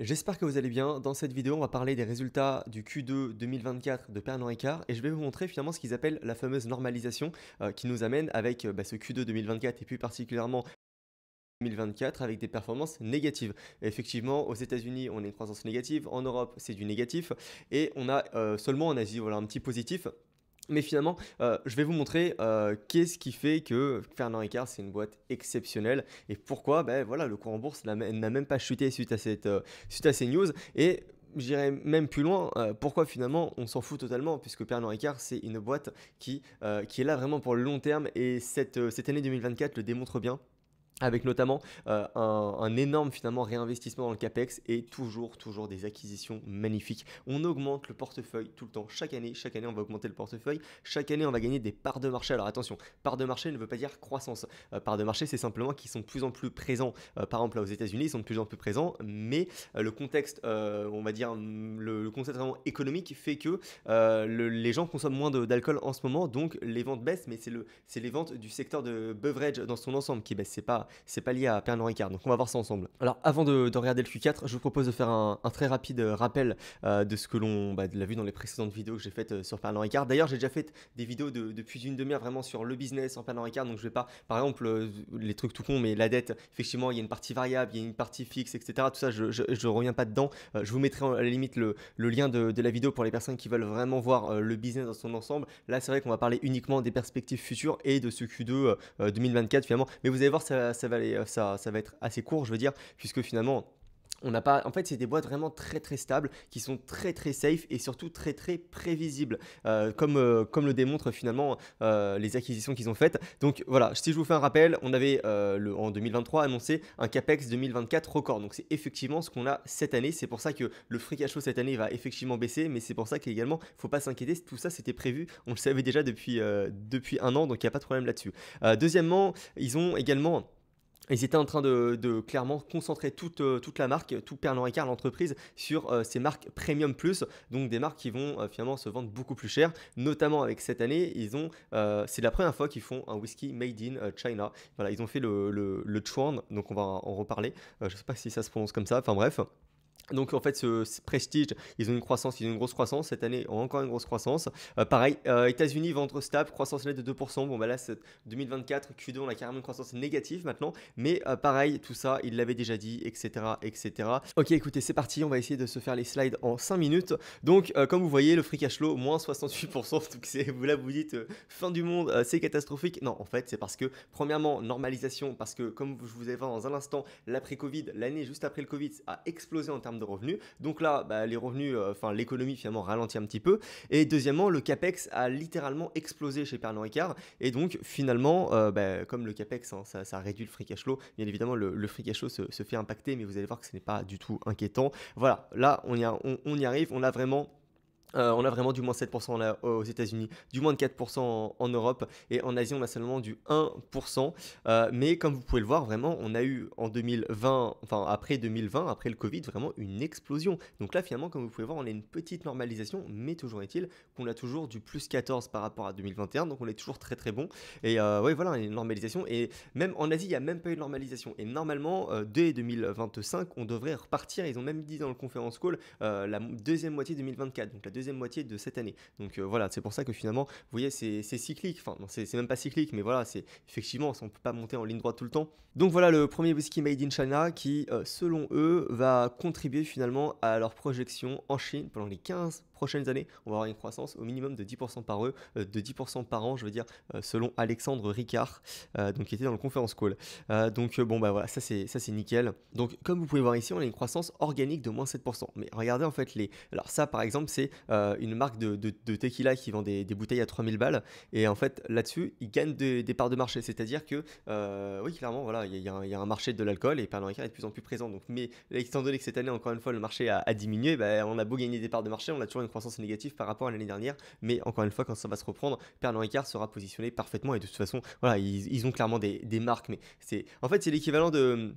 J'espère que vous allez bien. Dans cette vidéo, on va parler des résultats du Q2 2024 de Pernod Ricard et je vais vous montrer finalement ce qu'ils appellent la fameuse normalisation euh, qui nous amène avec euh, bah, ce Q2 2024 et plus particulièrement 2024 avec des performances négatives. Effectivement, aux États-Unis, on a une croissance négative, en Europe, c'est du négatif et on a euh, seulement en Asie, voilà un petit positif. Mais finalement, euh, je vais vous montrer euh, qu'est-ce qui fait que Fernand Ricard, c'est une boîte exceptionnelle et pourquoi ben, voilà, le cours en bourse n'a même pas chuté suite à, euh, suite à ces news. Et j'irai même plus loin, pourquoi finalement on s'en fout totalement, puisque Fernand Ricard c'est une boîte qui, est là vraiment pour le long terme et cette année 2024 le démontre bien avec notamment euh, un, énorme finalement réinvestissement dans le CAPEX et toujours, toujours des acquisitions magnifiques. On augmente le portefeuille tout le temps. Chaque année, chaque année, on va augmenter le portefeuille. Chaque année, on va gagner des parts de marché. Alors attention, parts de marché ne veut pas dire croissance. Euh, parts de marché, c'est simplement qu'ils sont de plus en plus présents. Euh, par exemple, aux États-Unis, ils sont de plus en plus présents, mais le contexte, on va dire, mm, le, concept contexte vraiment économique fait que les gens consomment moins d'alcool en ce moment, donc les ventes baissent, mais c'est le, les ventes du secteur de beverage dans son ensemble qui baissent. C'est pas c'est pas lié à Pernod Ricard. Donc on va voir ça ensemble. Alors avant de, regarder le Q4, je vous propose de faire un, très rapide euh, rappel euh, de ce que l'on bah, a vu dans les précédentes vidéos que j'ai faites euh, sur Pernod Ricard. D'ailleurs, j'ai déjà fait des vidéos de, depuis une demi-heure vraiment sur le business en Pernod Ricard. Donc je vais pas, par exemple, les trucs tout con, mais la dette, effectivement, il y a une partie variable, il y a une partie fixe, etc. Tout ça, je, je, reviens pas dedans. je vous mettrai à la limite le, lien de, de, la vidéo pour les personnes qui veulent vraiment voir le business dans son ensemble. Là, c'est vrai qu'on va parler uniquement des perspectives futures et de ce Q2 2024 finalement. Mais vous allez voir, ça, ça, va aller, euh, ça, ça va être assez court, je veux dire, puisque finalement, on n'a pas. En fait, c'est des boîtes vraiment très très stables, qui sont très très safe et surtout très très prévisibles, euh, comme, euh, comme le démontrent finalement les acquisitions qu'ils ont faites. Donc voilà, si je vous fais un rappel, on avait le, en 2023 annoncé un capex 2024 record. Donc c'est effectivement ce qu'on a cette année. C'est pour ça que le free cash flow cette année va effectivement baisser, mais c'est pour ça qu'également, faut pas s'inquiéter. Tout ça c'était prévu, on le savait déjà depuis depuis un an, donc il n'y a pas de problème là-dessus. deuxièmement, ils ont également ils étaient en train de, clairement concentrer euh, toute, la marque, tout Pernod Ricard, l'entreprise, sur euh, ces marques Premium Plus, donc des marques qui vont euh, finalement se vendre beaucoup plus cher, notamment avec cette année, ils ont, c'est la première fois qu'ils font un whisky made in China. Voilà, ils ont fait le, le Chuan, donc on va en reparler. je ne sais pas si ça se prononce comme ça, enfin bref. Donc en fait, ce, Prestige, ils ont une croissance, ils ont une grosse croissance cette année, ont encore une grosse croissance. Euh, pareil, euh, États-Unis ventre stable, croissance nette de 2%. Bon bah là, 2024, Q2, on a carrément une croissance négative maintenant. Mais euh, pareil, tout ça, ils l'avaient déjà dit, etc., etc. Ok, écoutez, c'est parti, on va essayer de se faire les slides en 5 minutes. Donc comme vous voyez, le free cash flow moins 68%. c'est, vous là, vous dites fin du monde, c'est catastrophique. Non, en fait, c'est parce que premièrement normalisation, parce que comme je vous ai dit dans un instant, l'après Covid, l'année juste après le Covid a explosé en termes de revenus. Donc là, bah, les revenus, euh, enfin l'économie finalement ralentit un petit peu. Et deuxièmement, le CAPEX a littéralement explosé chez Pernod Ricard. Et donc finalement, euh, bah, comme le CAPEX, hein, ça, réduit le free cash flow, bien évidemment le, free cash flow se, fait impacter, mais vous allez voir que ce n'est pas du tout inquiétant. Voilà, là on y, on y arrive, on a vraiment euh, on a vraiment du moins 7% euh, aux États-Unis, du moins de 4% en, Europe et en Asie on a seulement du 1%. Euh, mais comme vous pouvez le voir, vraiment on a eu en 2020, enfin après 2020, après le Covid, vraiment une explosion. Donc là finalement, comme vous pouvez voir, on a une petite normalisation, mais toujours est-il qu'on a toujours du plus 14 par rapport à 2021, donc on est toujours très très bon. Et ouais, voilà, une normalisation. Et même en Asie, il n'y a même pas eu de normalisation. Et normalement, dès 2025, on devrait repartir. Ils ont même dit dans le conférence call la deuxième moitié 2024, donc la moitié de cette année. Donc euh, voilà, c'est pour ça que finalement, vous voyez, c'est cyclique. Enfin, c'est même pas cyclique, mais voilà, c'est effectivement, on peut pas monter en ligne droite tout le temps. Donc voilà le premier whisky made in China qui, euh, selon eux, va contribuer finalement à leur projection en Chine pendant les 15 prochaines années. On va avoir une croissance au minimum de 10% par eux, euh, de 10% par an, je veux dire, selon Alexandre Ricard, donc qui était dans le conférence call. donc bon, bah voilà, ça c'est nickel. Donc comme vous pouvez voir ici, on a une croissance organique de moins 7%. Mais regardez en fait les... Alors ça, par exemple, c'est euh, une marque de, tequila qui vend des, bouteilles à 3000 balles. Et en fait, là-dessus, ils gagnent des, parts de marché. C'est-à-dire que, euh, oui, clairement, voilà, il y, a un marché de l'alcool et Pernod Ricard est de plus en plus présent. Donc, mais étant donné que cette année, encore une fois, le marché a, diminué, bah, on a beau gagner des parts de marché, on a toujours une croissance négative par rapport à l'année dernière. Mais encore une fois, quand ça va se reprendre, Pernod Ricard sera positionné parfaitement. Et de toute façon, voilà, ils, ont clairement des, des marques. Mais c'est, en fait, c'est l'équivalent de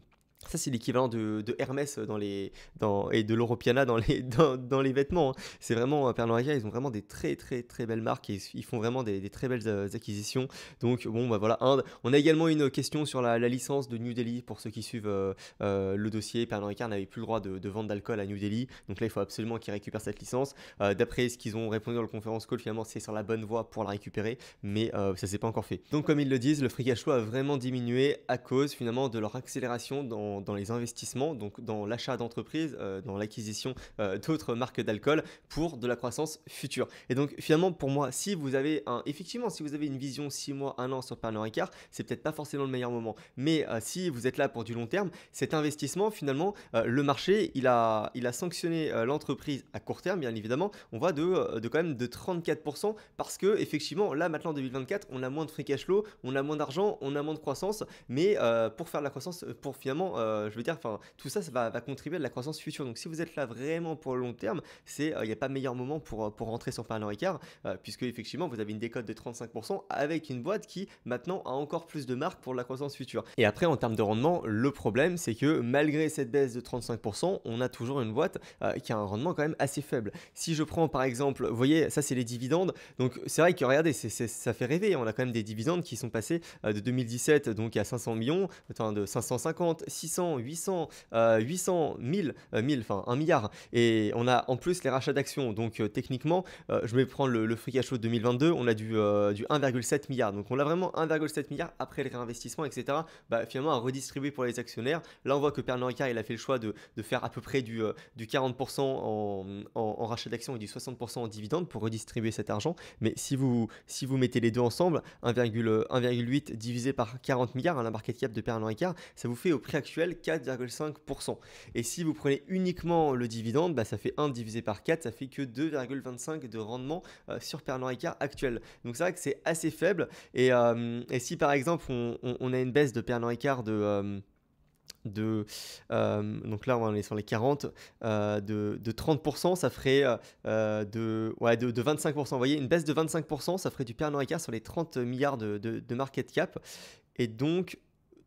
ça, c'est l'équivalent de, de, Hermès dans les, dans, et de l'Europiana dans les, dans, dans les vêtements. Hein. C'est vraiment, euh, Pernod Ricard, ils ont vraiment des très, très, très belles marques et ils font vraiment des, très belles euh, acquisitions. Donc, bon, bah voilà, Inde. On a également une question sur la, licence de New Delhi pour ceux qui suivent euh, le dossier. Pernod Ricard n'avait plus le droit de, de vendre d'alcool à New Delhi. Donc là, il faut absolument qu'ils récupèrent cette licence. D'après ce qu'ils ont répondu dans le conférence call, finalement, c'est sur la bonne voie pour la récupérer, mais ça s'est pas encore fait. Donc, comme ils le disent, le free a vraiment diminué à cause finalement de leur accélération dans dans les investissements, donc dans l'achat d'entreprises, euh, dans l'acquisition euh, d'autres marques d'alcool pour de la croissance future. Et donc finalement, pour moi, si vous avez un, effectivement, si vous avez une vision 6 mois, 1 an sur Pernod Ricard, c'est peut-être pas forcément le meilleur moment. Mais euh, si vous êtes là pour du long terme, cet investissement, finalement, le marché, il a, il a sanctionné l'entreprise à court terme, bien évidemment. On voit de, quand même de 34% parce que effectivement, là maintenant en 2024, on a moins de free cash flow, on a moins d'argent, on a moins de croissance, mais pour faire de la croissance, pour finalement euh, je veux dire, enfin, tout ça, ça va, contribuer à de la croissance future. Donc si vous êtes là vraiment pour le long terme, c'est, euh, il n'y a pas meilleur moment pour, euh, pour rentrer sans Fernand Ricard, puisque effectivement, vous avez une décote de 35% avec une boîte qui maintenant a encore plus de marques pour la croissance future. Et après, en termes de rendement, le problème, c'est que malgré cette baisse de 35%, on a toujours une boîte qui a un rendement quand même assez faible. Si je prends par exemple, vous voyez, ça c'est les dividendes. Donc c'est vrai que regardez, ça fait rêver. Hein. On a quand même des dividendes qui sont passés de 2017 donc à 500 millions, enfin de 550, 600 600, 800, 800, 1000, 1000, enfin 1 milliard. Et on a en plus les rachats d'actions. Donc euh, techniquement, euh, je vais prendre le, free cash flow 2022, on a du, euh, du 1,7 milliard. Donc on a vraiment 1,7 milliard après le réinvestissement, etc. Bah, finalement à redistribuer pour les actionnaires. Là, on voit que Pernod Ricard, il a fait le choix de, faire à peu près du, du 40% en, en, rachat d'actions et du 60% en dividendes pour redistribuer cet argent. Mais si vous, si vous mettez les deux ensemble, 1,8 divisé par 40 milliards, hein, la market cap de Pernod Ricard, ça vous fait au prix actuel 4,5%. Et si vous prenez uniquement le dividende, bah, ça fait 1 divisé par 4, ça fait que 2,25 de rendement euh, sur Pernod Ricard actuel. Donc c'est vrai que c'est assez faible. Et, euh, si par exemple on, a une baisse de Pernod Ricard de... Euh, de donc là on est sur les 40 de, 30% ça ferait de, de, 25% vous voyez une baisse de 25% ça ferait du Pernod Ricard sur les 30 milliards de, de market cap et donc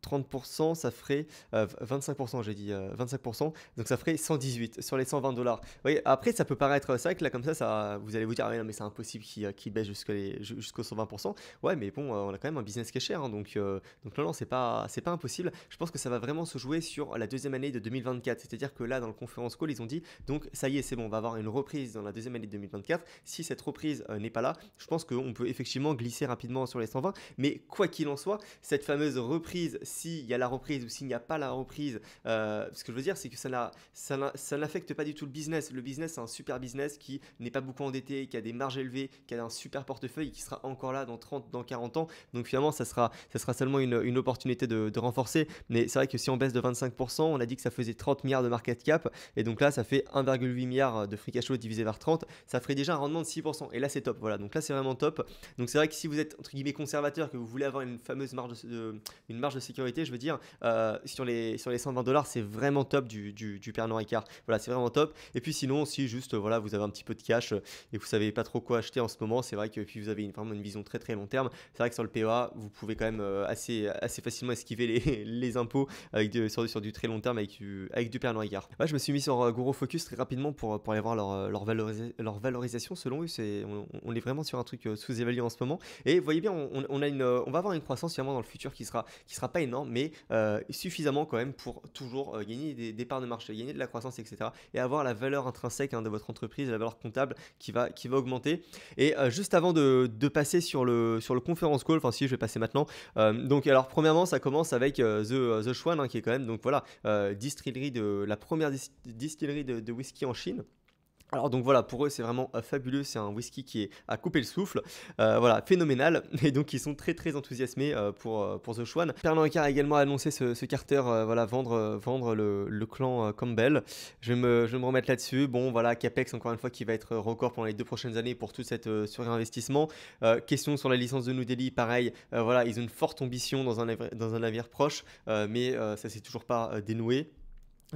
30%, ça ferait 25%, euh, j'ai dit 25%, euh, donc ça ferait 118 sur les 120 dollars. Oui, après, ça peut paraître, c'est vrai que là, comme ça, ça vous allez vous dire, ah, mais, c'est impossible qu'il euh, baisse jusqu'aux 120%. Ouais, mais bon, on a quand même un business qui est cher, hein, donc, donc non, non, c'est pas, pas impossible. Je pense que ça va vraiment se jouer sur la deuxième année de 2024, c'est-à-dire que là, dans le conférence call, ils ont dit, donc ça y est, c'est bon, on va avoir une reprise dans la deuxième année de 2024. Si cette reprise n'est pas là, je pense qu'on peut effectivement glisser rapidement sur les 120, mais quoi qu'il en soit, cette fameuse reprise s'il y a la reprise ou s'il n'y a pas la reprise, euh, ce que je veux dire, c'est que ça, n'affecte pas du tout le business. Le business, c'est un super business qui n'est pas beaucoup endetté, qui a des marges élevées, qui a un super portefeuille qui sera encore là dans 30, dans 40 ans. Donc finalement, ça sera, sera seulement une, opportunité de, renforcer. Mais c'est vrai que si on baisse de 25%, on a dit que ça faisait 30 milliards de market cap. Et donc là, ça fait 1,8 milliard de free cash flow divisé par 30. Ça ferait déjà un rendement de 6%. Et là, c'est top. Voilà. Donc là, c'est vraiment top. Donc c'est vrai que si vous êtes, entre guillemets, conservateur, que vous voulez avoir une fameuse marge une marge de sécurité, je veux dire, euh, sur, les, sur les 120 dollars, c'est vraiment top du, du, du Pernod Ricard. Voilà, c'est vraiment top. Et puis sinon, si juste voilà, vous avez un petit peu de cash euh, et vous savez pas trop quoi acheter en ce moment, c'est vrai que puis vous avez une, vraiment une vision très très long terme. C'est vrai que sur le PEA, vous pouvez quand même euh, assez, assez facilement esquiver les, impôts avec sur, du très long terme avec du, avec du Pernod Ricard. Moi, je me suis mis sur Goro Focus très rapidement pour, pour aller voir leur, leur, valorisation. Selon eux, c'est, on, est vraiment sur un truc sous-évalué en ce moment. Et voyez bien, on, on, a une, on va avoir une croissance finalement dans le futur qui sera, qui sera pas énorme mais euh, suffisamment quand même pour toujours euh, gagner des, parts de marché, gagner de la croissance, etc. Et avoir la valeur intrinsèque hein, de votre entreprise, la valeur comptable qui va, augmenter. Et euh, juste avant de, passer sur le, conférence call, enfin si je vais passer maintenant, donc alors premièrement ça commence avec The, The hein, qui est quand même, donc voilà, distillerie de, la première distillerie de whisky en Chine. Alors donc voilà, pour eux c'est vraiment euh, fabuleux, c'est un whisky qui est à couper le souffle, euh, voilà, phénoménal, et donc ils sont très très enthousiasmés euh, pour, pour The Schwan. Pernod Ricard a également annoncé ce, Carter, voilà, vendre, vendre le, clan Campbell. Je vais, me, je me remettre là-dessus, bon voilà, Capex encore une fois qui va être record pendant les deux prochaines années pour tout cet surinvestissement. question sur la licence de New Delhi, pareil, voilà, ils ont une forte ambition dans un, dans un avenir proche, mais ça s'est toujours pas dénoué,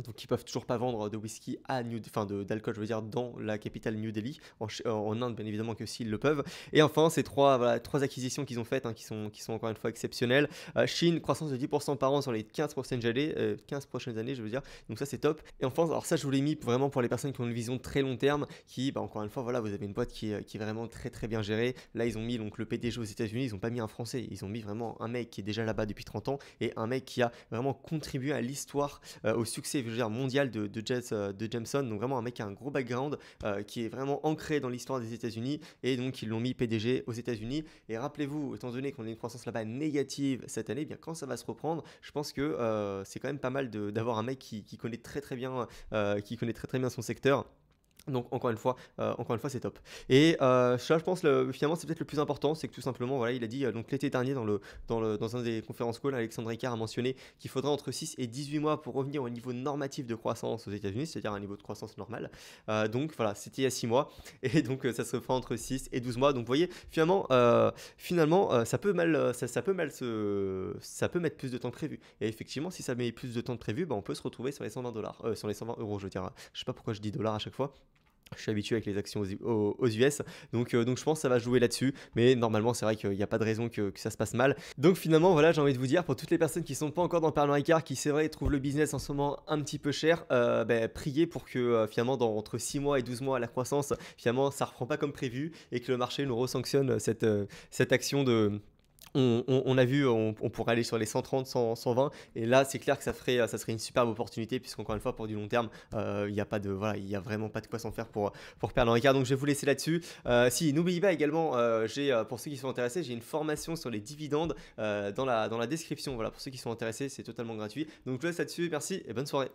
donc ils peuvent toujours pas vendre de whisky à New, enfin d'alcool, je veux dire, dans la capitale New Delhi, euh, en, Inde bien évidemment que s'ils le peuvent. Et enfin, ces trois, trois acquisitions qu'ils ont faites, hein, qui sont, qui sont encore une fois exceptionnelles. Euh, Chine, croissance de 10% par an sur les 15 prochaines années, 15 euh, prochaines années, je veux dire. Donc ça c'est top. Et enfin, alors ça je vous l'ai mis vraiment pour les personnes qui ont une vision très long terme, qui, bah, encore une fois, voilà, vous avez une boîte qui, est vraiment très très bien gérée. Là ils ont mis donc le PDG aux États-Unis, ils ont pas mis un Français, ils ont mis vraiment un mec qui est déjà là-bas depuis 30 ans et un mec qui a vraiment contribué à l'histoire, au succès mondial de, euh, de Jameson. Donc vraiment un mec qui a un gros background, euh, qui est vraiment ancré dans l'histoire des États-Unis. Et donc ils l'ont mis PDG aux États-Unis. Et rappelez-vous, étant donné qu'on a une croissance là-bas négative cette année, eh bien quand ça va se reprendre, je pense que euh, c'est quand même pas mal d'avoir un mec qui, connaît très très bien, qui connaît très très bien son secteur. Donc encore une fois, euh, encore une fois, c'est top. Et euh, ça, je pense, le, finalement, c'est peut-être le plus important, c'est que tout simplement, voilà, il a dit euh, donc l'été dernier dans le dans un des conférences call, Alexandre Ricard a mentionné qu'il faudrait entre 6 et 18 mois pour revenir au niveau normatif de croissance aux États-Unis, c'est-à-dire un niveau de croissance normal. donc voilà, c'était il y a 6 mois, et donc ça se fera entre 6 et 12 mois. Donc vous voyez, finalement, finalement, ça peut mal, ça, peut mal se, ça peut mettre plus de temps que prévu. Et effectivement, si ça met plus de temps que prévu, bah, on peut se retrouver sur les 120 dollars, sur les 120 euros, je veux dire. Je sais pas pourquoi je dis dollars à chaque fois je suis habitué avec les actions aux, US. Donc, euh, donc je pense que ça va jouer là-dessus. Mais normalement, c'est vrai qu'il n'y a pas de raison que, ça se passe mal. Donc finalement, voilà, j'ai envie de vous dire, pour toutes les personnes qui ne sont pas encore dans parlement Ricard, qui c'est vrai trouvent le business en ce moment un petit peu cher, euh, ben, priez pour que euh, finalement, dans, entre 6 mois et 12 mois, la croissance, finalement, ça ne reprend pas comme prévu et que le marché nous resanctionne cette, cette action de on, a vu, on, pourrait aller sur les 130, 100, 120, et là c'est clair que ça ferait, ça serait une superbe opportunité, puisqu'encore une fois pour du long terme, euh, il n'y a pas de, voilà, il a vraiment pas de quoi s'en faire pour pour perdre regard. Donc je vais vous laisser là-dessus. Euh, si n'oubliez pas également, euh, j'ai pour ceux qui sont intéressés, j'ai une formation sur les dividendes dans la dans la description. Voilà pour ceux qui sont intéressés, c'est totalement gratuit. Donc je vous laisse là-dessus. Merci et bonne soirée.